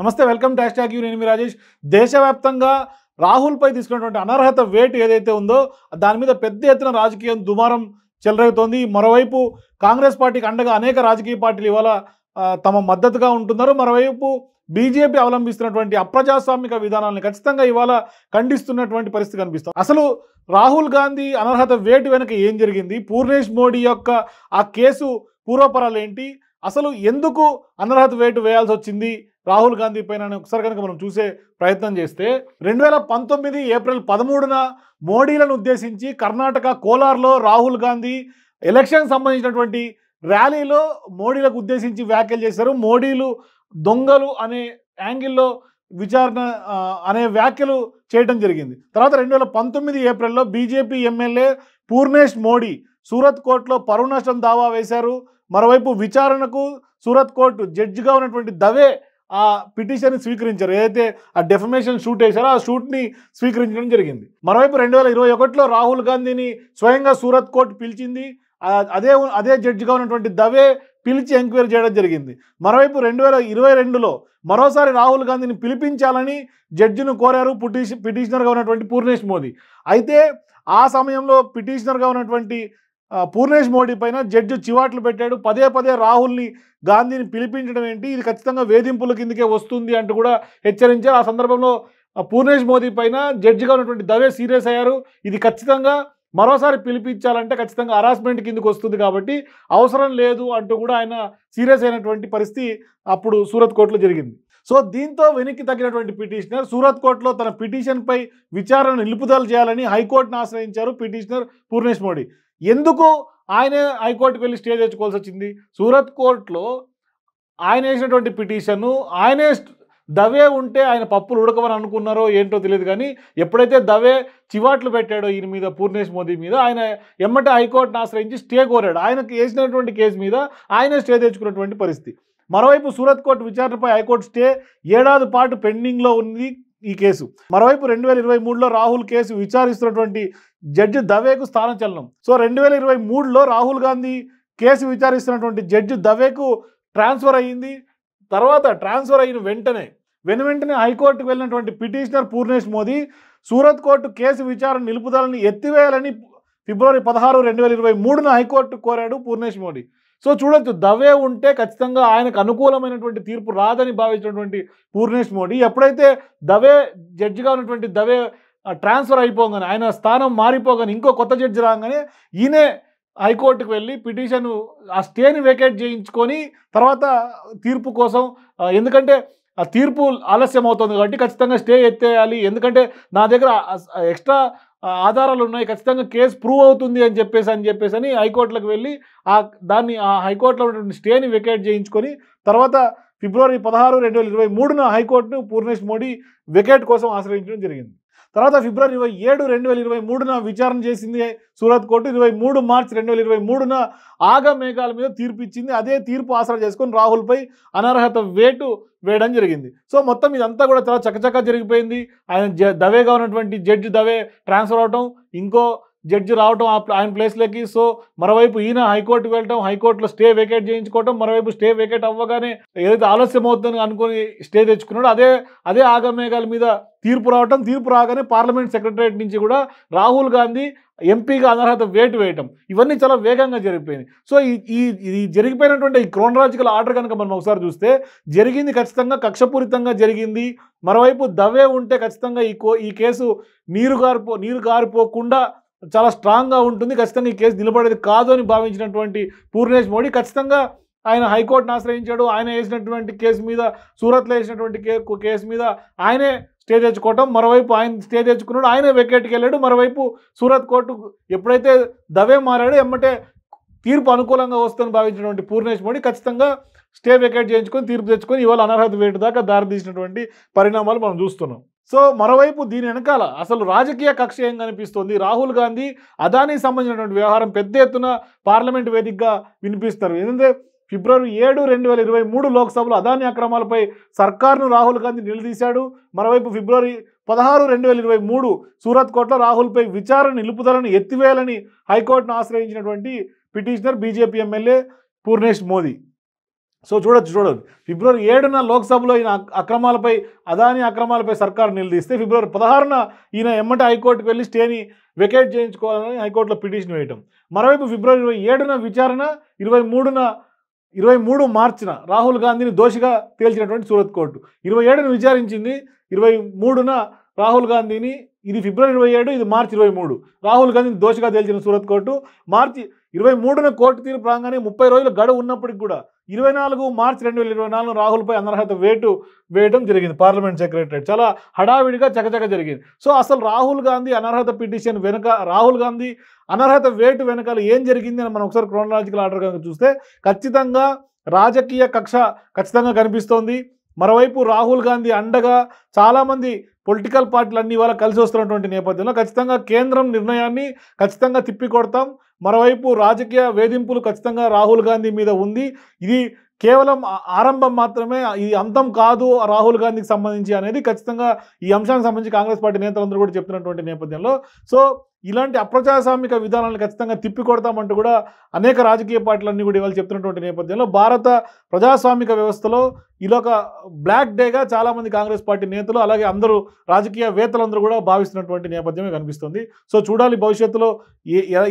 నమస్తే welcome ట్యాష్ tag you నేను మీ రాజేష్ దేశవ్యాప్తంగా రాహుల్పై తీసుకున్నటువంటి అనర్హత వేటు ఏదైతే ఉందో దాని మీద పెద్ద ఎత్తున రాజకీయం దుమారం చెలరేగుతోంది మరోవైపు కాంగ్రెస్ పార్టీకి అండగా అనేక రాజకీయ పార్టీలు ఇవాళ తమ మద్దతుగా ఉంటున్నారు మరోవైపు బీజేపీ అవలంబిస్తున్నటువంటి అప్రజాస్వామిక విధానాలను ఖచ్చితంగా ఇవాళ ఖండిస్తున్నటువంటి పరిస్థితి కనిపిస్తుంది అసలు రాహుల్ గాంధీ అనర్హత వేటు వెనుక ఏం జరిగింది పూర్ణేష్ మోడీ యొక్క ఆ కేసు పూర్వపరాలు ఏంటి అసలు ఎందుకు అనర్హత వేటు వేయాల్సి వచ్చింది రాహుల్ గాంధీ పైన ఒకసారి కనుక మనం చూసే ప్రయత్నం చేస్తే రెండు వేల పంతొమ్మిది ఏప్రిల్ పదమూడున మోడీలను ఉద్దేశించి కర్ణాటక కోలార్లో రాహుల్ గాంధీ ఎలక్షన్ సంబంధించినటువంటి ర్యాలీలో మోడీలకు ఉద్దేశించి వ్యాఖ్యలు చేశారు మోడీలు దొంగలు అనే యాంగిల్లో విచారణ అనే వ్యాఖ్యలు చేయడం జరిగింది తర్వాత రెండు వేల పంతొమ్మిది ఏప్రిల్లో బీజేపీ ఎమ్మెల్యే పూర్ణేష్ మోడీ సూరత్ కోర్టులో పరువు నష్టం దావా వేశారు మరోవైపు విచారణకు సూరత్ కోర్టు జడ్జిగా ఉన్నటువంటి దవే ఆ పిటిషన్ స్వీకరించారు ఏదైతే ఆ డెఫమేషన్ షూట్ వేశారో ఆ షూట్ని స్వీకరించడం జరిగింది మరోవైపు రెండు వేల ఇరవై ఒకటిలో రాహుల్ గాంధీని స్వయంగా సూరత్ కోర్టు పిలిచింది అదే అదే జడ్జిగా ఉన్నటువంటి దవే పిలిచి ఎంక్వైరీ చేయడం జరిగింది మరోవైపు రెండు వేల ఇరవై రెండులో మరోసారి రాహుల్ గాంధీని పిలిపించాలని జడ్జిను కోరారు పిటిషనర్గా ఉన్నటువంటి పూర్ణేష్ మోదీ అయితే ఆ సమయంలో పిటిషనర్గా ఉన్నటువంటి పూర్ణేష్ మోడీ పైన జడ్జి చివాట్లు పెట్టాడు పదే పదే రాహుల్ని గాంధీని పిలిపించడం ఏంటి ఇది ఖచ్చితంగా వేధింపుల కిందకే వస్తుంది అంటూ కూడా హెచ్చరించారు ఆ సందర్భంలో పూర్ణేష్ మోదీ పైన జడ్జిగా ఉన్నటువంటి దవే సీరియస్ అయ్యారు ఇది ఖచ్చితంగా మరోసారి పిలిపించాలంటే ఖచ్చితంగా హరాస్మెంట్ కిందకు వస్తుంది కాబట్టి అవసరం లేదు అంటూ కూడా ఆయన సీరియస్ అయినటువంటి పరిస్థితి అప్పుడు సూరత్ కోర్టులో జరిగింది సో దీంతో వెనక్కి తగ్గినటువంటి పిటిషనర్ సూరత్ కోర్టులో తన పిటిషన్పై విచారణ నిలుపుదల చేయాలని హైకోర్టును ఆశ్రయించారు పిటిషనర్ పూర్ణేష్ మోడీ ఎందుకు ఆయన హైకోర్టుకు వెళ్ళి స్టే తెచ్చుకోవాల్సి వచ్చింది సూరత్ కోర్టులో ఆయన వేసినటువంటి పిటిషను ఆయనే దవే ఉంటే ఆయన పప్పులు ఉడకమని అనుకున్నారో ఏంటో తెలియదు కానీ ఎప్పుడైతే దవే చివాట్లు పెట్టాడో ఈయన మీద పూర్ణేష్ మోదీ మీద ఆయన ఎమ్మటే హైకోర్టును ఆశ్రయించి స్టే కోరాడు ఆయనకు వేసినటువంటి కేసు మీద ఆయనే స్టే తెచ్చుకున్నటువంటి పరిస్థితి మరోవైపు సూరత్ కోర్టు విచారణపై హైకోర్టు స్టే ఏడాది పాటు పెండింగ్లో ఉంది ఈ కేసు మరోవైపు రెండు వేల ఇరవై మూడులో రాహుల్ కేసు విచారిస్తున్నటువంటి జడ్జి దవేకు చలనం సో రెండు వేల ఇరవై మూడులో రాహుల్ గాంధీ కేసు విచారిస్తున్నటువంటి జడ్జి దవేకు ట్రాన్స్ఫర్ అయ్యింది తర్వాత ట్రాన్స్ఫర్ అయిన వెంటనే వెను వెంటనే హైకోర్టుకు వెళ్ళినటువంటి petitioner Purnesh Modi Surat court case విచారణ నిలుపుదలని ఎత్తివేయాలని ఫిబ్రవరి పదహారు రెండు వేల ఇరవై మూడున హైకోర్టు కోరాడు పూర్ణేష్ మోడీ సో చూడొచ్చు దవే ఉంటే ఖచ్చితంగా ఆయనకు అనుకూలమైనటువంటి తీర్పు రాదని భావించినటువంటి పూర్ణేష్ మోడీ ఎప్పుడైతే దవే జడ్జిగా ఉన్నటువంటి దవే ట్రాన్స్ఫర్ అయిపోగానే ఆయన స్థానం మారిపోగానే ఇంకో కొత్త జడ్జి రాగానే ఈయనే హైకోర్టుకు వెళ్ళి పిటిషన్ ఆ స్టేని వేకేట్ చేయించుకొని తర్వాత తీర్పు కోసం ఎందుకంటే ఆ తీర్పు ఆలస్యం అవుతుంది కాబట్టి ఖచ్చితంగా స్టే ఎత్తేయాలి ఎందుకంటే నా దగ్గర ఎక్స్ట్రా ఆధారాలు ఉన్నాయి ఖచ్చితంగా కేసు ప్రూవ్ అవుతుంది అని చెప్పేసి అని చెప్పేసి అని హైకోర్టులకు వెళ్ళి ఆ దాన్ని ఆ హైకోర్టులో ఉన్నటువంటి స్టేని వెకేట్ చేయించుకొని తర్వాత ఫిబ్రవరి పదహారు రెండు వేల ఇరవై మూడున హైకోర్టును పూర్ణేష్ మోడీ వెకేట్ కోసం ఆశ్రయించడం జరిగింది తర్వాత ఫిబ్రవరి ఇరవై ఏడు రెండు వేల ఇరవై మూడున విచారణ చేసింది సూరత్ కోర్టు ఇరవై మూడు మార్చ్ రెండు వేల ఇరవై మూడున ఆగమేఘాల మీద తీర్పు ఇచ్చింది అదే తీర్పు ఆసరా చేసుకొని రాహుల్పై అనర్హత వేటు వేయడం జరిగింది సో మొత్తం ఇదంతా కూడా చాలా చకచకా జరిగిపోయింది ఆయన దవేగా ఉన్నటువంటి జడ్జి దవే ట్రాన్స్ఫర్ అవటం ఇంకో జడ్జి రావడం ఆయన ప్లేస్లోకి సో మరోవైపు ఈయన హైకోర్టు వెళ్ళడం హైకోర్టులో స్టే వేకేట్ చేయించుకోవడం మరోవైపు స్టే వేకేట్ అవ్వగానే ఏదైతే ఆలస్యం అవుతుందని అనుకుని స్టే తెచ్చుకున్నాడో అదే అదే ఆగమేఘాల మీద తీర్పు రావటం తీర్పు రాగానే పార్లమెంట్ సెక్రటరియట్ నుంచి కూడా రాహుల్ గాంధీ ఎంపీగా అనర్హత వేటు వేయటం ఇవన్నీ చాలా వేగంగా జరిగిపోయింది సో ఈ ఈ జరిగిపోయినటువంటి ఈ క్రోనలాజికల్ ఆర్డర్ కనుక మనం ఒకసారి చూస్తే జరిగింది ఖచ్చితంగా కక్షపూరితంగా జరిగింది మరోవైపు దవే ఉంటే ఖచ్చితంగా ఈ ఈ కేసు నీరు గారిపో నీరు గారిపోకుండా చాలా స్ట్రాంగ్గా ఉంటుంది ఖచ్చితంగా ఈ కేసు నిలబడేది కాదు అని భావించినటువంటి పూర్ణేష్ మోడీ ఖచ్చితంగా ఆయన హైకోర్టును ఆశ్రయించాడు ఆయన వేసినటువంటి కేసు మీద సూరత్లో వేసినటువంటి కేసు మీద ఆయనే స్టే తెచ్చుకోవటం మరోవైపు ఆయన స్టే తెచ్చుకున్నాడు ఆయనే వికెట్కి వెళ్ళాడు మరోవైపు సూరత్ కోర్టు ఎప్పుడైతే దవే మారాడు ఎమ్మటే తీర్పు అనుకూలంగా వస్తుందని భావించినటువంటి పూర్ణేష్ మోడీ ఖచ్చితంగా స్టే వికెట్ చేయించుకొని తీర్పు తెచ్చుకొని ఇవాళ అనర్హత వేటు దాకా దారితీసినటువంటి పరిణామాలు మనం చూస్తున్నాం సో మరోవైపు దీని వెనకాల అసలు రాజకీయ కక్ష ఏం కనిపిస్తుంది రాహుల్ గాంధీ అదానికి సంబంధించినటువంటి వ్యవహారం పెద్ద ఎత్తున పార్లమెంట్ వేదికగా వినిపిస్తారు ఎందుకంటే ఫిబ్రవరి ఏడు రెండు వేల ఇరవై మూడు లోక్సభలో అదాని అక్రమాలపై సర్కార్ను రాహుల్ గాంధీ నిలదీశాడు మరోవైపు ఫిబ్రవరి పదహారు రెండు వేల ఇరవై మూడు సూరత్ కోట్లో రాహుల్పై విచారణ నిలుపుదలను ఎత్తివేయాలని హైకోర్టును ఆశ్రయించినటువంటి petitioner BJP MLA Purnesh Modi so చూడొచ్చు చూడదు ఫిబ్రవరి ఏడున లోక్సభలో ఈయన అక్రమాలపై అదాని అక్రమాలపై సర్కారు నిలదీస్తే ఫిబ్రవరి పదహారున ఈయన ఎమ్మటి హైకోర్టుకు వెళ్ళి స్టేని వెకేట్ చేయించుకోవాలని హైకోర్టులో పిటిషన్ వేయటం మరోవైపు ఫిబ్రవరి ఇరవై ఏడున విచారణ ఇరవై మూడున ఇరవై మూడు మార్చిన రాహుల్ గాంధీని దోషిగా తేల్చినటువంటి సూరత్ కోర్టు ఇరవై ఏడున విచారించింది ఇరవై మూడున రాహుల్ గాంధీని ఇది ఫిబ్రవరి ఇరవై ఏడు ఇది మార్చి ఇరవై మూడు రాహుల్ గాంధీని దోషిగా తేల్చిన సూరత్ కోర్టు మార్చి ఇరవై మూడున కోర్టు తీరు రాగానే ముప్పై రోజుల గడువు ఉన్నప్పటికి కూడా ఇరవై నాలుగు మార్చి రెండు వేల ఇరవై నాలుగు రాహుల్పై అనర్హత వేటు వేయడం జరిగింది పార్లమెంట్ సెక్రటరేట్ చాలా హడావిడిగా చకచక జరిగింది సో అసలు రాహుల్ గాంధీ అనర్హత పిటిషన్ వెనుక రాహుల్ గాంధీ అనర్హత వేటు వెనకాల ఏం జరిగింది అని మనం ఒకసారి క్రోనలాజికల్ ఆర్డర్ కనుక చూస్తే ఖచ్చితంగా రాజకీయ కక్ష ఖచ్చితంగా కనిపిస్తోంది మరోవైపు రాహుల్ గాంధీ అండగా చాలామంది పొలిటికల్ పార్టీలు అన్ని ఇవాళ కలిసి వస్తున్నటువంటి నేపథ్యంలో ఖచ్చితంగా కేంద్రం నిర్ణయాన్ని ఖచ్చితంగా తిప్పికొడతాం మరోవైపు రాజకీయ వేధింపులు ఖచ్చితంగా రాహుల్ గాంధీ మీద ఉంది ఇది కేవలం ఆరంభం మాత్రమే ఈ అంతం కాదు రాహుల్ గాంధీకి సంబంధించి అనేది ఖచ్చితంగా ఈ అంశానికి సంబంధించి కాంగ్రెస్ పార్టీ నేతలందరూ కూడా చెప్తున్నటువంటి నేపథ్యంలో సో ఇలాంటి అప్రజాస్వామిక విధానాలను ఖచ్చితంగా తిప్పికొడతామంటూ కూడా అనేక రాజకీయ పార్టీలన్నీ కూడా ఇవాళ చెప్తున్నటువంటి నేపథ్యంలో భారత ప్రజాస్వామిక వ్యవస్థలో ఒక బ్లాక్ డేగా చాలామంది కాంగ్రెస్ పార్టీ నేతలు అలాగే అందరూ రాజకీయ వేత్తలందరూ కూడా భావిస్తున్నటువంటి నేపథ్యమే కనిపిస్తుంది సో చూడాలి భవిష్యత్తులో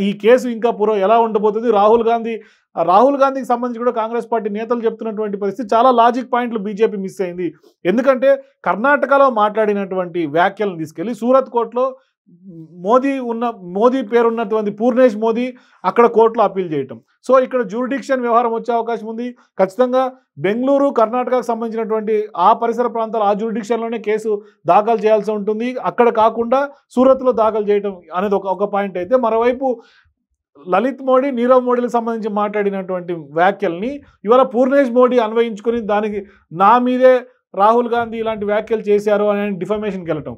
ఈ కేసు ఇంకా పూర్వం ఎలా ఉండబోతుంది రాహుల్ గాంధీ రాహుల్ గాంధీకి సంబంధించి కూడా కాంగ్రెస్ పార్టీ నేతలు చెప్తున్నటువంటి పరిస్థితి చాలా లాజిక్ పాయింట్లు బీజేపీ మిస్ అయింది ఎందుకంటే కర్ణాటకలో మాట్లాడినటువంటి వ్యాఖ్యలను తీసుకెళ్ళి సూరత్ కోర్టులో మోదీ ఉన్న మోదీ పేరున్నటువంటి పూర్ణేష్ మోదీ అక్కడ కోర్టులో అప్పీల్ చేయటం సో ఇక్కడ జ్యూరిడిక్షన్ వ్యవహారం వచ్చే అవకాశం ఉంది ఖచ్చితంగా బెంగళూరు కర్ణాటకకు సంబంధించినటువంటి ఆ పరిసర ప్రాంతాలు ఆ జ్యూరిడిక్షన్లోనే కేసు దాఖలు చేయాల్సి ఉంటుంది అక్కడ కాకుండా సూరత్లో దాఖలు చేయటం అనేది ఒక ఒక పాయింట్ అయితే మరోవైపు లలిత్ మోడీ నీరవ్ మోడీలకు సంబంధించి మాట్లాడినటువంటి వ్యాఖ్యల్ని ఇవాళ పూర్ణేష్ మోడీ అన్వయించుకుని దానికి నా మీదే రాహుల్ గాంధీ ఇలాంటి వ్యాఖ్యలు చేశారు అని డిఫర్మేషన్కి వెళ్ళటం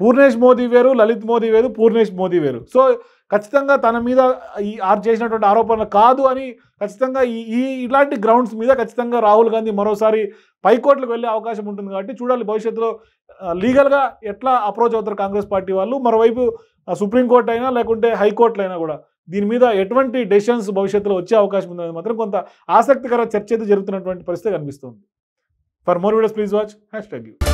పూర్ణేష్ మోదీ వేరు లలిత్ మోదీ వేరు పూర్ణేష్ మోదీ వేరు సో ఖచ్చితంగా తన మీద ఈ ఆర్ చేసినటువంటి ఆరోపణలు కాదు అని ఖచ్చితంగా ఈ ఇలాంటి గ్రౌండ్స్ మీద ఖచ్చితంగా రాహుల్ గాంధీ మరోసారి పైకోట్లకు వెళ్ళే అవకాశం ఉంటుంది కాబట్టి చూడాలి భవిష్యత్తులో లీగల్గా ఎట్లా అప్రోచ్ అవుతారు కాంగ్రెస్ పార్టీ వాళ్ళు మరోవైపు సుప్రీంకోర్టు అయినా లేకుంటే హైకోర్టులు అయినా కూడా దీని మీద ఎటువంటి డెసిషన్స్ భవిష్యత్తులో వచ్చే అవకాశం ఉందనేది మాత్రం కొంత ఆసక్తికర చర్చ అయితే జరుగుతున్నటువంటి పరిస్థితి కనిపిస్తుంది for more videos please watch hashtag you